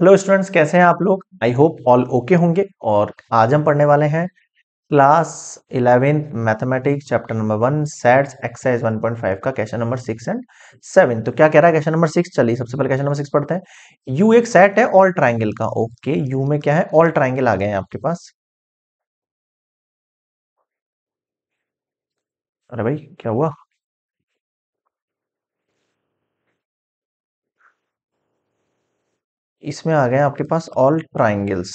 hello students कैसे हैं आप लोग आई होप ऑल ओके होंगे और आज हम पढ़ने वाले हैं class eleventh mathematics chapter number one sets exercise 1.5 का question number six and seven तो क्या कह रहा है क्वेश्चन नंबर सिक्स चलिए सबसे पहले क्वेश्चन नंबर सिक्स पढ़ते हैं यू एक सेट है ऑल ट्राइंगल का ओके okay, यू में क्या है ऑल ट्राइंगल आ गए हैं आपके पास अरे भाई क्या हुआ इसमें आ गए आपके पास ऑल ट्राइंगल्स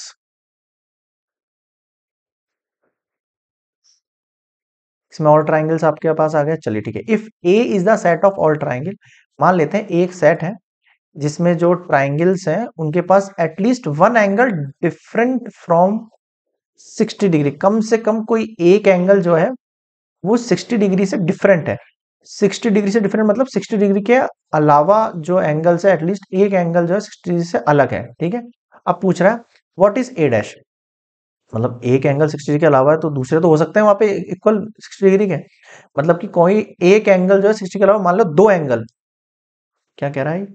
इसमें ऑल ट्राइंगल्स आपके पास आ गया चलिए ठीक है if A is the set of all triangle मान लेते हैं एक सेट है जिसमें जो ट्राइंगल्स हैं उनके पास at least one angle different from 60 degree कम से कम कोई एक एंगल जो है वो 60 डिग्री से डिफरेंट है 60 डिग्री से डिफरेंट मतलब 60 डिग्री के अलावा जो एंगल्स है एटलीस्ट एक एंगल जो है सिक्सटी डिग्री से अलग है ठीक है अब पूछ रहा है वॉट इज ए डैश मतलब एक एंगल 60 डिग्री के अलावा है तो दूसरे तो हो सकते हैं वहां पे इक्वल 60 डिग्री के मतलब कि कोई एक एंगल जो है सिक्सटी के अलावा मान लो दो एंगल क्या कह रहा है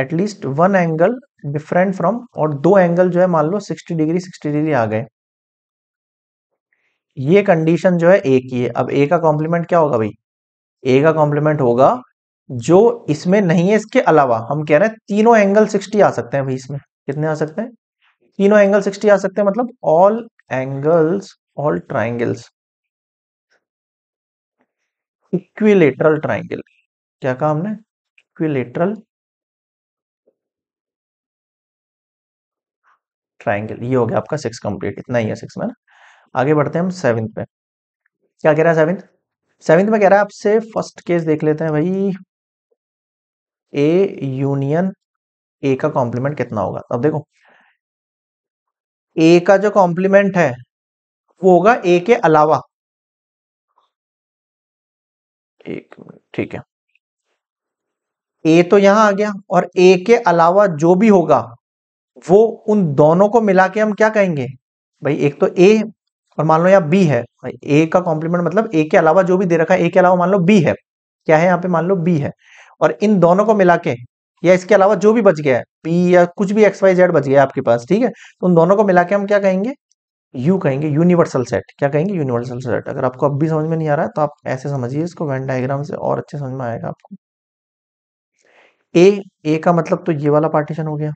at least one angle different from और दो एंगल जो है मान लो सिक्सटी डिग्री सिक्सटी डिग्री आ गए ये कंडीशन जो है ए की है अब ए का कॉम्प्लीमेंट क्या होगा भाई ए का कॉम्प्लीमेंट होगा जो इसमें नहीं है इसके अलावा हम कह रहे हैं तीनों एंगल 60 आ सकते हैं भाई इसमें कितने आ सकते हैं तीनों एंगल 60 आ सकते हैं मतलब all angles all triangles equilateral triangle क्या कहा हमने इक्विलेटरल ट्राइंगल ये हो गया आपका सिक्स कंप्लीट इतना ही है सिक्स में ना आगे बढ़ते हैं हम सेवेंथ पे क्या कह रहा है सेवेंथ सेवेंथ में कह रहा है आपसे फर्स्ट केस देख लेते हैं भाई ए यूनियन ए का कॉम्प्लीमेंट कितना होगा अब देखो ए का जो कॉम्प्लीमेंट है वो होगा ए के अलावा एक ठीक है ए तो यहां आ गया और ए के अलावा जो भी होगा वो उन दोनों को मिला के हम क्या कहेंगे भाई एक तो ए और मान लो यहाँ बी है ए का कॉम्प्लीमेंट मतलब ए के अलावा जो भी दे रखा है ए के अलावा मान लो बी है क्या है यहाँ पे मान लो बी है और इन दोनों को मिला के या इसके अलावा जो भी बच गया है पी या कुछ भी एक्स वाई जेड बच गया आपके पास ठीक है तो उन दोनों को मिला के हम क्या कहेंगे यू कहेंगे यूनिवर्सल सेट क्या कहेंगे यूनिवर्सल सेट अगर आपको अब भी समझ में नहीं आ रहा है तो आप ऐसे समझिए इसको वेन डायग्राम से और अच्छे समझ में आएगा आपको ए ए का मतलब तो ये वाला पार्टीशन हो गया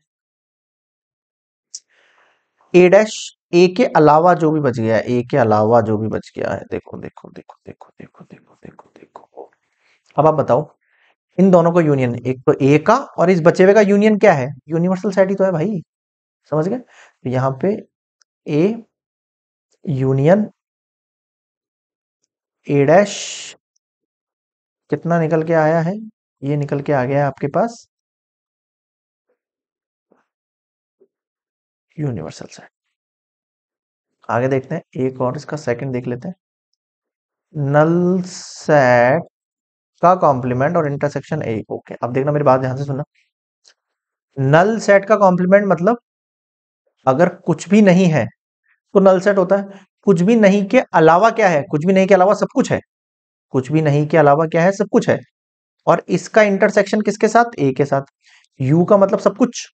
ए डैश ए के अलावा जो भी बच गया ए के अलावा जो भी बच गया है देखो देखो देखो देखो देखो देखो देखो देखो अब आप बताओ इन दोनों का यूनियन एक तो ए का और इस बचे हुए का यूनियन क्या है यूनिवर्सल सेट ही तो है भाई समझ गए तो यहां पे ए यूनियन ए डैश कितना निकल के आया है ये निकल के आ गया है आपके पास यूनिवर्सल सेट आगे देखते हैं एक और इसका सेकंड देख लेते हैं नल सेट का कॉम्प्लीमेंट और इंटरसेक्शन ए ओके अब देखना मेरी बात ध्यान से सुनना नल सेट का कॉम्प्लीमेंट मतलब अगर कुछ भी नहीं है तो नल सेट होता है कुछ भी नहीं के अलावा क्या है कुछ भी नहीं के अलावा सब कुछ है कुछ भी नहीं के अलावा क्या है सब कुछ है और इसका इंटरसेक्शन किसके साथ ए के साथ यू का मतलब सब कुछ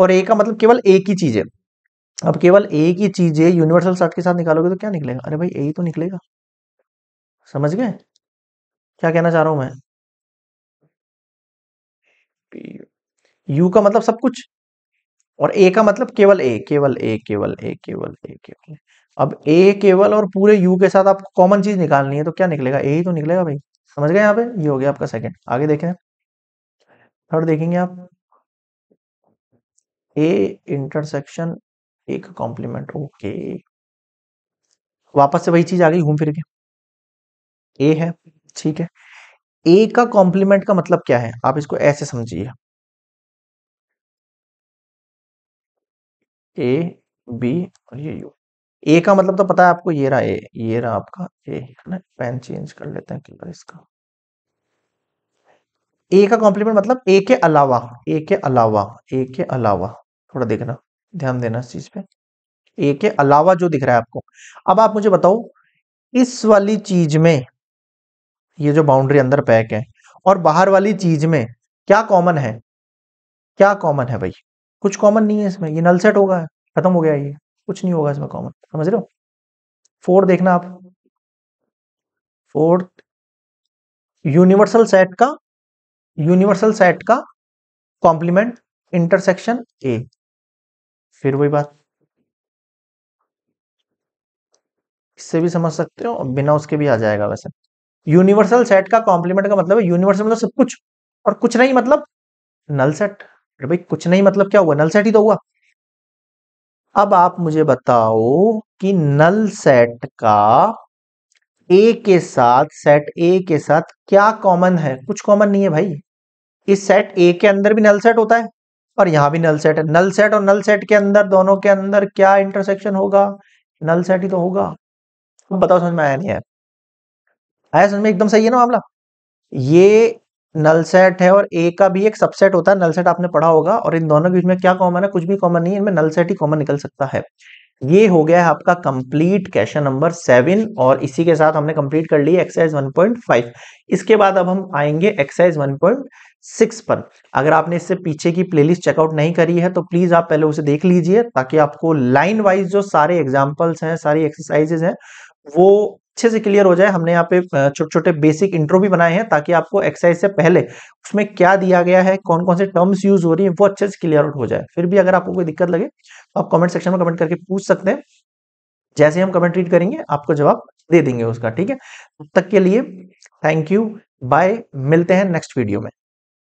और ए का मतलब केवल एक ही चीज है अब केवल एक ही चीज है यूनिवर्सल शर्ट के साथ निकालोगे तो क्या निकलेगा अरे भाई यही तो निकलेगा समझ गए क्या कहना चाह रहा हूं मैं यू का मतलब सब कुछ और ए का मतलब केवल ए केवल ए केवल ए केवल ए केवल अब ए केवल और पूरे यू के साथ आपको कॉमन चीज निकालनी है तो क्या निकलेगा ए ही तो निकलेगा भाई समझ गए यहाँ पे ये हो गया आपका सेकंड आगे देखें थर्ड देखेंगे आप ए इंटरसेक्शन एक कॉम्प्लीमेंट ओके वापस से वही चीज आ गई घूम फिर के ए है ठीक है ए का कॉम्प्लीमेंट का मतलब क्या है आप इसको ऐसे समझिए ए बी और ये यू ए का मतलब तो पता है आपको ये रहा ए ये रहा आपका ए है ना पेन चेंज कर लेते हैं कलर इसका ए का कॉम्प्लीमेंट मतलब ए के अलावा ए के अलावा ए के अलावा थोड़ा देखना ध्यान देना इस चीज पे ए के अलावा जो दिख रहा है आपको अब आप मुझे बताओ इस वाली चीज में ये जो बाउंड्री अंदर पैक है और बाहर वाली चीज में क्या कॉमन है क्या कॉमन है भाई कुछ कॉमन नहीं है इसमें ये नल सेट होगा खत्म हो गया ये कुछ नहीं होगा इसमें कॉमन समझ रहे हो फोर देखना आप फोर्थ यूनिवर्सल सेट का यूनिवर्सल सेट का कॉम्प्लीमेंट इंटरसेक्शन ए फिर वही बात इससे भी समझ सकते हो बिना उसके भी आ जाएगा वैसे यूनिवर्सल सेट का कॉम्प्लीमेंट का मतलब है यूनिवर्सल मतलब सब कुछ और कुछ नहीं मतलब नल सेट अरे भाई कुछ नहीं मतलब क्या हुआ नल सेट ही तो हुआ अब आप मुझे बताओ कि नल सेट का ए के साथ सेट ए के साथ क्या कॉमन है कुछ कॉमन नहीं है भाई इस सेट ए के अंदर भी नल सेट होता है और यहाँ भी नल सेट है नल सेट और नल सेट के अंदर दोनों के अंदर क्या इंटरसेक्शन होगा नल सेट ही तो होगा अब बताओ समझ में आया नहीं है आया समझ में एकदम सही है ना मामला ये नल सेट है और ए का भी एक सबसेट होता है नल सेट आपने पढ़ा होगा और इन दोनों के बीच में क्या कॉमन है कुछ भी कॉमन नहीं है इनमें नल सेट ही कॉमन निकल सकता है ये हो गया है आपका कंप्लीट क्वेश्चन नंबर सेवन और इसी के साथ हमने कंप्लीट कर ली एक्सरसाइज फाइव इसके बाद अब हम आएंगे एक्सरसाइज पॉइंट सिक्स पर अगर आपने इससे पीछे की प्लेलिस्ट चेकआउट नहीं करी है तो प्लीज आप पहले उसे देख लीजिए ताकि आपको लाइन वाइज जो सारे एग्जाम्पल्स हैं सारी एक्सरसाइजेज हैं वो अच्छे से क्लियर हो जाए हमने यहाँ पे छोटे छोटे बेसिक इंट्रो भी बनाए हैं ताकि आपको एक्सरसाइज से पहले उसमें क्या दिया गया है कौन कौन से टर्म्स यूज हो रही है वो अच्छे से क्लियर आउट हो जाए फिर भी अगर आपको कोई दिक्कत लगे तो आप कमेंट सेक्शन में कमेंट करके पूछ सकते हैं जैसे हम कमेंट रीड करेंगे आपको जवाब दे देंगे उसका ठीक है तब तक के लिए थैंक यू बाय मिलते हैं नेक्स्ट वीडियो में